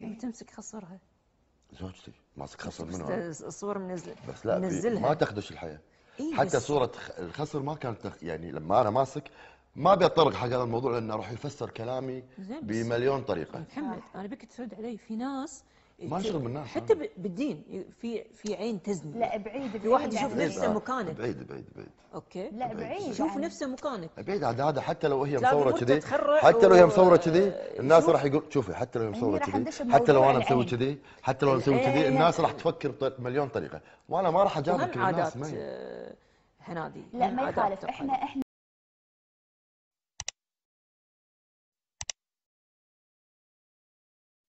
يعني تمسك خصرها زوجتي ماسك خصر منها الصور منزل بس لا منزلها. ما تخدش الحياه إيه حتى صوره الخصر ما كانت يعني لما انا ماسك ما ابي اتطرق حق هذا الموضوع لانه راح يفسر كلامي بمليون طريقه محمد انا بك ترد علي في ناس ما من بالناس حتى آه. بالدين في في عين تزني لا بعيد بعيد في واحد يعني. يشوف نفسه آه. مكانك بعيد بعيد بعيد اوكي لا بعيد يشوف يعني. نفسه مكانك بعيد عاد هذا حتى لو هي مصوره كذي حتى لو هي مصوره كذي الناس راح يقول شوفي حتى لو هي مصوره كذي حتى لو انا مسوي إيه، كذي حتى لو مسوي كذي الناس إيه. راح تفكر مليون طريقه وانا ما راح اجاوبك الناس ما آه، هنادي لا ما يخالف احنا احنا